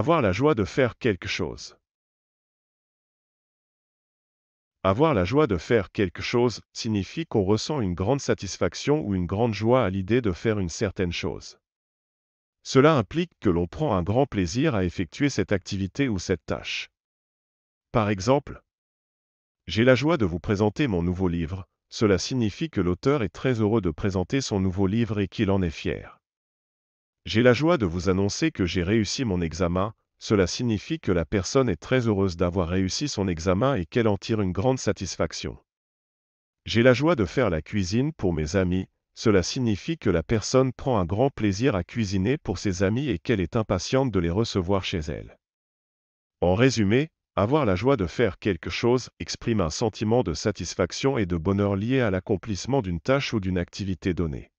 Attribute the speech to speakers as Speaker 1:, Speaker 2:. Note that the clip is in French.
Speaker 1: Avoir la joie de faire quelque chose. Avoir la joie de faire quelque chose signifie qu'on ressent une grande satisfaction ou une grande joie à l'idée de faire une certaine chose. Cela implique que l'on prend un grand plaisir à effectuer cette activité ou cette tâche. Par exemple, j'ai la joie de vous présenter mon nouveau livre, cela signifie que l'auteur est très heureux de présenter son nouveau livre et qu'il en est fier. J'ai la joie de vous annoncer que j'ai réussi mon examen, cela signifie que la personne est très heureuse d'avoir réussi son examen et qu'elle en tire une grande satisfaction. J'ai la joie de faire la cuisine pour mes amis, cela signifie que la personne prend un grand plaisir à cuisiner pour ses amis et qu'elle est impatiente de les recevoir chez elle. En résumé, avoir la joie de faire quelque chose exprime un sentiment de satisfaction et de bonheur lié à l'accomplissement d'une tâche ou d'une activité donnée.